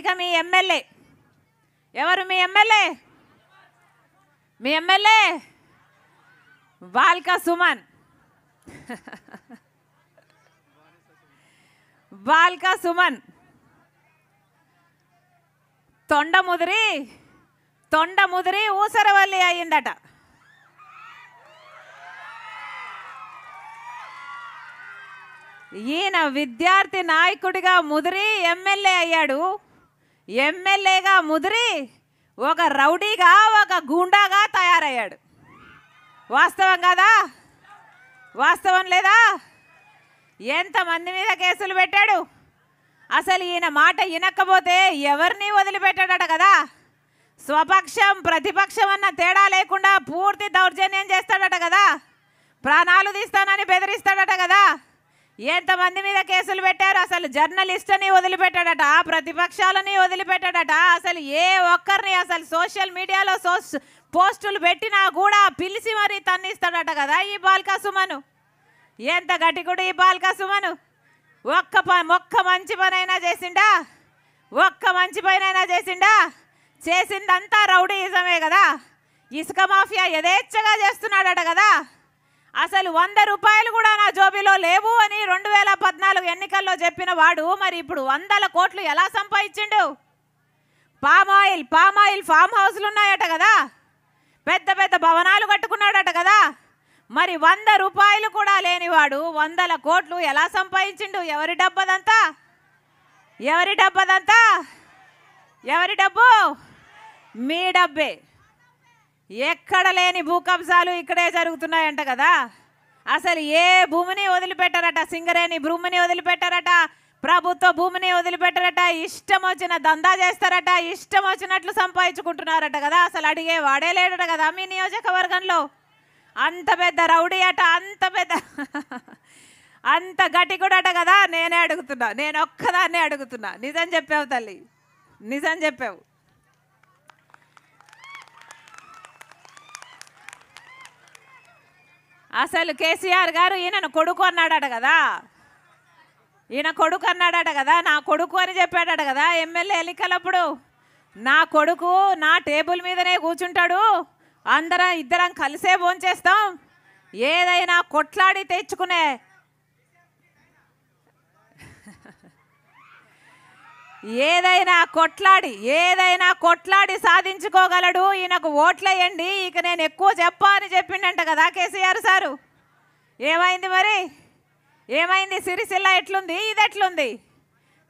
ఇక మీ ఎమ్మెల్యే ఎవరు మీ ఎమ్మెల్యే మీ ఎమ్మెల్యే వాల్కా సుమన్ వాల్కా సుమన్ తొండ ముదిరి తొండ ముదిరి ఊసరవల్లి అయ్యిందట ఈయన విద్యార్థి నాయకుడిగా ముదిరి ఎమ్మెల్యే అయ్యాడు ఎమ్మెల్యేగా ముదిరి ఒక రౌడీగా ఒక గూండాగా తయారయ్యాడు వాస్తవం కదా వాస్తవం లేదా ఎంతమంది మీద కేసులు పెట్టాడు అసలు ఈయన మాట వినకపోతే ఎవరిని వదిలిపెట్టాడట కదా స్వపక్షం ప్రతిపక్షం అన్న తేడా లేకుండా పూర్తి దౌర్జన్యం చేస్తాడట కదా ప్రాణాలు తీస్తానని బెదిరిస్తాడట కదా ఎంతమంది మీద కేసులు పెట్టారు అసలు జర్నలిస్ట్ని వదిలిపెట్టాడట ప్రతిపక్షాలని వదిలిపెట్టాడట అసలు ఏ ఒక్కరిని అసలు సోషల్ మీడియాలో సోస్ పోస్టులు పెట్టినా కూడా పిలిచి మరి తన్నిస్తాడట కదా ఈ బాల్కా సుమను ఎంత గటికుడు ఈ బాల్కా సుమను ఒక్క ప ఒక్క మంచి పనైనా చేసిండా ఒక్క మంచి పనైనా చేసిండా చేసిందంతా రౌడీయిజమే కదా ఇసుక మాఫియా యథేచ్ఛగా చేస్తున్నాడట కదా అసలు వంద రూపాయలు కూడా నా జోబీలో లేవు అని రెండు వేల పద్నాలుగు ఎన్నికల్లో చెప్పిన వాడు మరి ఇప్పుడు వందల కోట్లు ఎలా సంపాదించిండు palm oil palm oil farm హౌస్లు ఉన్నాయట కదా పెద్ద పెద్ద భవనాలు కట్టుకున్నాడట కదా మరి వంద రూపాయలు కూడా లేనివాడు వందల కోట్లు ఎలా సంపాదించిండు ఎవరి డబ్బదంతా ఎవరి డబ్బదంతా ఎవరి డబ్బు మీ డబ్బే ఎక్కడ లేని భూకంశాలు ఇక్కడే జరుగుతున్నాయంట కదా అసలు ఏ భూమిని వదిలిపెట్టారట సింగరేణి భూమిని వదిలిపెట్టారట ప్రభుత్వ భూమిని వదిలిపెట్టారట ఇష్టం వచ్చిన దందా చేస్తారట ఇష్టం వచ్చినట్లు సంపాదించుకుంటున్నారట కదా అసలు అడిగే వాడే లేడట కదా మీ నియోజకవర్గంలో అంత పెద్ద రౌడీ అట అంత పెద్ద అంత కూడా కదా నేనే అడుగుతున్నా నేను ఒక్కదాన్నే అడుగుతున్నా నిజం చెప్పావు తల్లి నిజం చెప్పావు అసలు కేసీఆర్ గారు ఈయనను కొడుకు అన్నాడట కదా ఈయన కొడుకు అన్నాడట కదా నా కొడుకు అని చెప్పాడట కదా ఎమ్మెల్యే ఎన్నికలప్పుడు నా కొడుకు నా టేబుల్ మీదనే కూర్చుంటాడు అందరం ఇద్దరం కలిసే భోంచేస్తాం ఏదైనా కొట్లాడి తెచ్చుకునే ఏదైనా కొట్లాడి ఏదైనా కొట్లాడి సాధించుకోగలడు ఈయనకు ఓట్లేయండి ఇక నేను ఎక్కువ చెప్పా అని చెప్పిండంట కదా కేసీఆర్ సారు ఏమైంది మరి ఏమైంది సిరిసిల్ల ఎట్లుంది ఇది ఎట్లుంది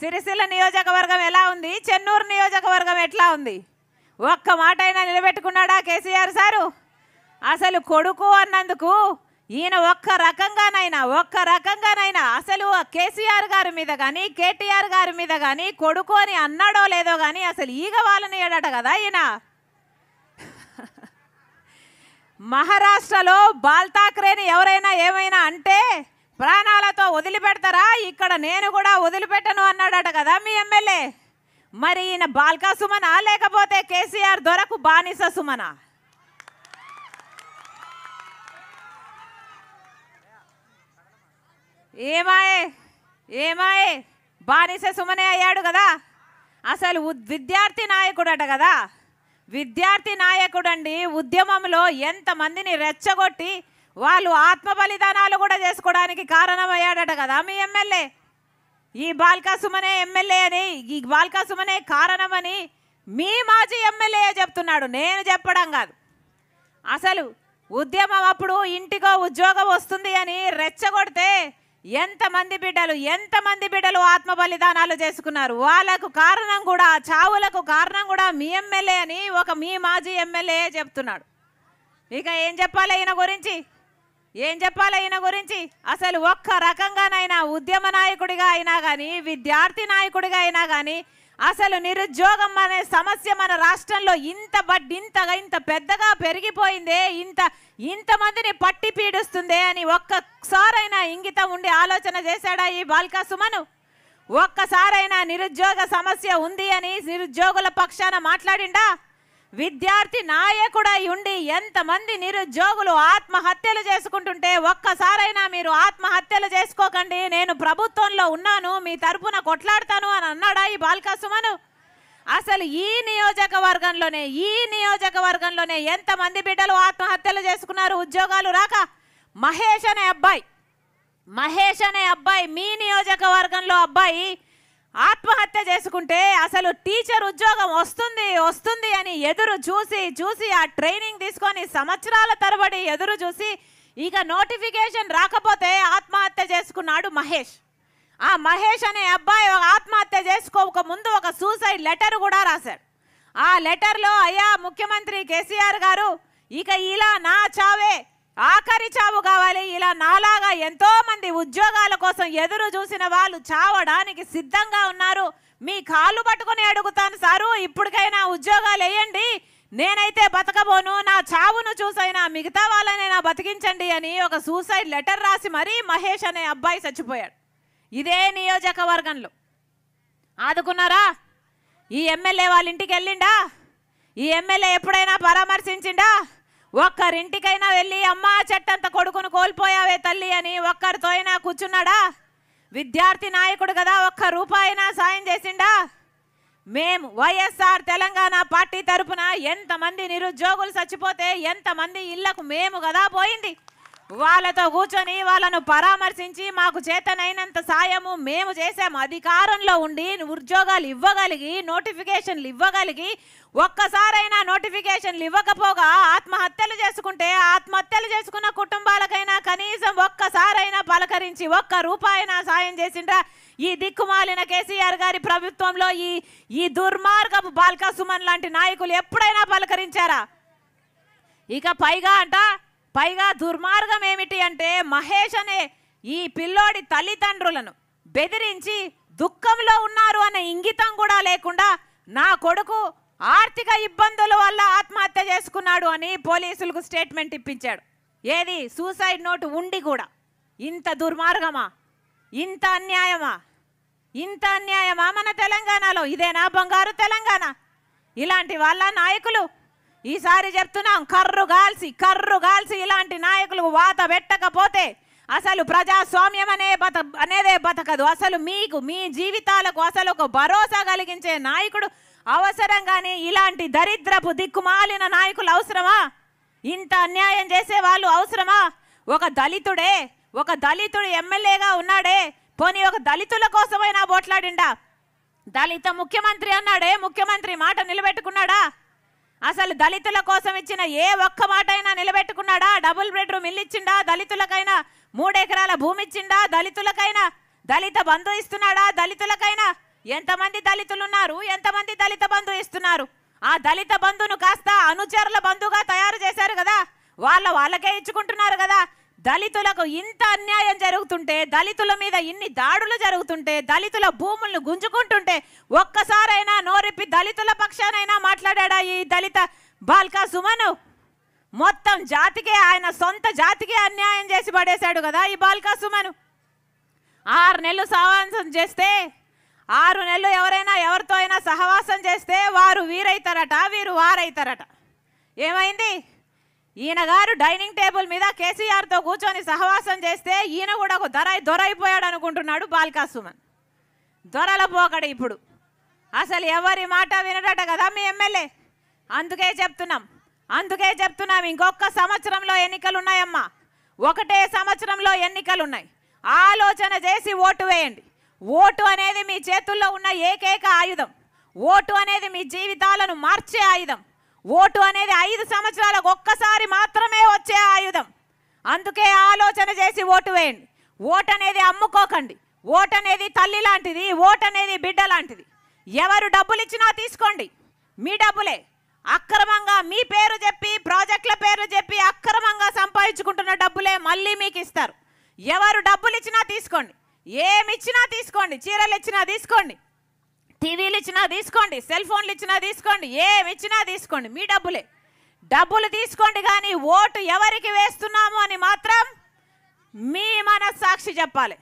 సిరిసిల్ల నియోజకవర్గం ఎలా ఉంది చెన్నూరు నియోజకవర్గం ఎట్లా ఉంది ఒక్క మాట అయినా నిలబెట్టుకున్నాడా కేసీఆర్ సారు అసలు కొడుకు అన్నందుకు ఈయన ఒక్క రకంగానైనా ఒక్క రకంగానైనా అసలు కేసీఆర్ గారి మీద కానీ కేటీఆర్ గారి మీద కానీ కొడుకు అని అన్నాడో లేదో కానీ అసలు ఈగ వాళ్ళనియడట కదా ఈయన మహారాష్ట్రలో బాల్తాక్రేని ఎవరైనా ఏమైనా అంటే ప్రాణాలతో వదిలిపెడతారా ఇక్కడ నేను కూడా వదిలిపెట్టను అన్నాడట కదా మీ ఎమ్మెల్యే మరి ఈయన బాల్కా సుమనా లేకపోతే కేసీఆర్ దొరకు బానిస సుమనా ఏమాయే ఏమాయే బానిస సుమనే అయ్యాడు కదా అసలు విద్యార్థి నాయకుడట కదా విద్యార్థి నాయకుడండి ఉద్యమంలో ఎంతమందిని రెచ్చగొట్టి వాళ్ళు ఆత్మ బలిదానాలు కూడా చేసుకోవడానికి కారణమయ్యాడట కదా మీ ఎమ్మెల్యే ఈ బాల్కా సుమనే ఎమ్మెల్యే అని ఈ బాల్కా సుమనే కారణమని మీ మాజీ ఎమ్మెల్యే చెప్తున్నాడు నేను చెప్పడం కాదు అసలు ఉద్యమం అప్పుడు ఇంటికో ఉద్యోగం వస్తుంది అని రెచ్చగొడితే ఎంతమంది బిడ్డలు ఎంతమంది బిడ్డలు ఆత్మ బలిదానాలు చేసుకున్నారు వాళ్ళకు కారణం కూడా చావులకు కారణం కూడా మీ ఎమ్మెల్యే అని ఒక మీ మాజీ ఎమ్మెల్యే చెప్తున్నాడు ఇక ఏం చెప్పాలి ఈయన గురించి ఏం చెప్పాలి ఈయన గురించి అసలు ఒక్క రకంగానైనా ఉద్యమ నాయకుడిగా అయినా కానీ విద్యార్థి నాయకుడిగా అయినా కానీ అసలు నిరుద్యోగం అనే సమస్య మన రాష్ట్రంలో ఇంత బడ్డింతగా ఇంత పెద్దగా పెరిగిపోయిందే ఇంత ఇంతమందిని పట్టి పీడిస్తుందే అని ఒక్కసారైనా ఇంగితం ఉండి ఆలోచన చేశాడా ఈ బాల్కా సుమను ఒక్కసారైనా నిరుద్యోగ సమస్య ఉంది అని నిరుద్యోగుల పక్షాన మాట్లాడిండా విద్యార్థి నాయకుడై ఉండి ఎంతమంది నిరుద్యోగులు ఆత్మహత్యలు చేసుకుంటుంటే ఒక్కసారైనా మీరు ఆత్మహత్యలు చేసుకోకండి నేను ప్రభుత్వంలో ఉన్నాను మీ తరపున కొట్లాడతాను అని అన్నాడా ఈ బాల్కా సుమను అసలు ఈ నియోజకవర్గంలోనే ఈ నియోజకవర్గంలోనే ఎంతమంది బిడ్డలు ఆత్మహత్యలు చేసుకున్నారు ఉద్యోగాలు రాక మహేష్ అనే అబ్బాయి మహేష్ అనే అబ్బాయి మీ నియోజకవర్గంలో అబ్బాయి ఆత్మహత్య చేసుకుంటే అసలు టీచర్ ఉద్యోగం వస్తుంది వస్తుంది అని ఎదురు చూసి చూసి ఆ ట్రైనింగ్ తీసుకొని సంవత్సరాల తరబడి ఎదురు చూసి ఇక నోటిఫికేషన్ రాకపోతే ఆత్మహత్య చేసుకున్నాడు మహేష్ ఆ మహేష్ అనే అబ్బాయి ఒక ఆత్మహత్య చేసుకోక ముందు ఒక సూసైడ్ లెటర్ కూడా రాశాడు ఆ లెటర్లో అయ్యా ముఖ్యమంత్రి కేసీఆర్ గారు ఇక ఇలా నా చావే ఆఖరి చావు కావాలి ఇలా నాలాగా ఎంతో మంది ఉద్యోగాల కోసం ఎదురు చూసిన వాళ్ళు చావడానికి సిద్ధంగా ఉన్నారు మీ కాళ్ళు పట్టుకుని అడుగుతాను సారు ఇప్పటికైనా ఉద్యోగాలు వేయండి నేనైతే బతకబోను నా చావును చూసైనా మిగతా వాళ్ళనైనా బతికించండి అని ఒక సూసైడ్ లెటర్ రాసి మరీ మహేష్ అనే అబ్బాయి చచ్చిపోయాడు ఇదే నియోజకవర్గంలో ఆదుకున్నారా ఈ ఎమ్మెల్యే వాళ్ళ ఇంటికి వెళ్ళిండా ఈ ఎమ్మెల్యే ఎప్పుడైనా పరామర్శించిండా ఒక్కరింటికైనా వెళ్ళి అమ్మా చెట్టంత కొడుకును కోల్పోయావే తల్లి అని ఒక్కరితో అయినా కూర్చున్నాడా విద్యార్థి నాయకుడు కదా ఒక్క రూపాయినా సాయం చేసిండా మేము వైఎస్ఆర్ తెలంగాణ పార్టీ తరపున ఎంతమంది నిరుద్యోగులు చచ్చిపోతే ఎంతమంది ఇళ్లకు మేము కదా పోయింది వాళ్ళతో కూర్చొని వాళ్ళను పరామర్శించి మాకు చేతనైనంత సాయము మేము చేసాము అధికారంలో ఉండి ఉద్యోగాలు ఇవ్వగలిగి నోటిఫికేషన్లు ఇవ్వగలిగి ఒక్కసారైనా నోటిఫికేషన్లు ఇవ్వకపోగా ఆత్మహత్యలు చేసుకుంటే ఆత్మహత్యలు చేసుకున్న కుటుంబాలకైనా కనీసం ఒక్కసారైనా పలకరించి ఒక్క రూపాయినా సాయం చేసిండ్రా ఈ దిక్కుమాలిన కేసీఆర్ గారి ప్రభుత్వంలో ఈ ఈ దుర్మార్గపు బాల్కా సుమన్ లాంటి నాయకులు ఎప్పుడైనా పలకరించారా ఇక పైగా అంట పైగా దుర్మార్గం ఏమిటి అంటే మహేష్ అనే ఈ పిల్లోడి తల్లిదండ్రులను బెదిరించి దుఃఖంలో ఉన్నారు అనే ఇంగితం కూడా లేకుండా నా కొడుకు ఆర్థిక ఇబ్బందుల వల్ల ఆత్మహత్య చేసుకున్నాడు అని పోలీసులకు స్టేట్మెంట్ ఇప్పించాడు ఏది సూసైడ్ నోటు ఉండి కూడా ఇంత దుర్మార్గమా ఇంత అన్యాయమా ఇంత అన్యాయమా మన తెలంగాణలో ఇదేనా బంగారు తెలంగాణ ఇలాంటి వాళ్ళ నాయకులు ఈసారి చెప్తున్నాం కర్రు గాల్సి కర్రు గాల్సి ఇలాంటి నాయకులు వాత పెట్టకపోతే అసలు ప్రజాస్వామ్యం అనే బత అనేదే బతకదు అసలు మీకు మీ జీవితాలకు అసలు ఒక భరోసా కలిగించే నాయకుడు అవసరంగానే ఇలాంటి దరిద్రపు దిక్కుమాలిన నాయకులు అవసరమా ఇంత అన్యాయం చేసే వాళ్ళు అవసరమా ఒక దళితుడే ఒక దళితుడు ఎమ్మెల్యేగా ఉన్నాడే పోనీ ఒక దళితుల కోసమైనా పోట్లాడిండా దళిత ముఖ్యమంత్రి అన్నాడే ముఖ్యమంత్రి మాట నిలబెట్టుకున్నాడా అసలు దళితుల కోసం ఇచ్చిన ఏ ఒక్క మాట అయినా నిలబెట్టుకున్నాడా డబుల్ బెడ్రూమ్ ఇల్లు ఇచ్చిండా దళితులకైనా మూడెకరాల భూమి ఇచ్చిండా దళితులకైనా దళిత బంధు ఇస్తున్నాడా దళితులకైనా ఎంతమంది దళితులున్నారు ఎంతమంది దళిత బంధు ఇస్తున్నారు ఆ దళిత బంధును కాస్త అనుచరుల బంధుగా తయారు చేశారు కదా వాళ్ళ వాళ్ళకే ఇచ్చుకుంటున్నారు కదా దళితులకు ఇంత అన్యాయం జరుగుతుంటే దళితుల మీద ఇన్ని దాడులు జరుగుతుంటే దళితుల భూములను గుంజుకుంటుంటే ఒక్కసారైనా నోరెప్పి దళితుల పక్షానైనా మాట్లాడా ఈ దళిత బాల్కా సుమను మొత్తం జాతికే ఆయన సొంత జాతికే అన్యాయం చేసి పడేశాడు కదా ఈ బాల్కా సుమను ఆరు నెలలు సహవాసం చేస్తే ఆరు నెలలు ఎవరైనా ఎవరితో అయినా సహవాసం చేస్తే వారు వీరైతారట వీరు వారైతారట ఏమైంది ఈయన గారు డైనింగ్ టేబుల్ మీద కేసీఆర్తో కూర్చొని సహవాసం చేస్తే ఈయన కూడా ఒక దొరై దొరైపోయాడు అనుకుంటున్నాడు బాల్కా సుమన్ దొరల పోకడ ఇప్పుడు అసలు ఎవరి మాట వినడట కదా మీ ఎమ్మెల్యే అందుకే చెప్తున్నాం అందుకే చెప్తున్నాం ఇంకొక సంవత్సరంలో ఎన్నికలు ఉన్నాయమ్మా ఒకటే సంవత్సరంలో ఎన్నికలు ఉన్నాయి ఆలోచన చేసి ఓటు వేయండి ఓటు అనేది మీ చేతుల్లో ఉన్న ఏకైక ఆయుధం ఓటు అనేది మీ జీవితాలను మార్చే ఆయుధం ఓటు అనేది ఐదు సంవత్సరాలకు ఒక్కసారి మాత్రమే వచ్చే ఆయుధం అందుకే ఆలోచన చేసి ఓటు వేయండి ఓటు అనేది అమ్ముకోకండి ఓటు అనేది తల్లి లాంటిది ఓటు అనేది బిడ్డ లాంటిది ఎవరు డబ్బులు ఇచ్చినా తీసుకోండి మీ డబ్బులే అక్రమంగా మీ పేరు చెప్పి ప్రాజెక్టుల పేర్లు చెప్పి అక్రమంగా సంపాదించుకుంటున్న డబ్బులే మళ్ళీ మీకు ఇస్తారు ఎవరు డబ్బులు ఇచ్చినా తీసుకోండి ఏమి ఇచ్చినా తీసుకోండి చీరలు ఇచ్చినా తీసుకోండి టీవీలు ఇచ్చినా తీసుకోండి సెల్ ఫోన్లు ఇచ్చినా తీసుకోండి ఏమి ఇచ్చినా తీసుకోండి మీ డబ్బులే డబ్బులు తీసుకోండి కానీ ఓటు ఎవరికి వేస్తున్నాము అని మాత్రం మీ మన సాక్షి చెప్పాలి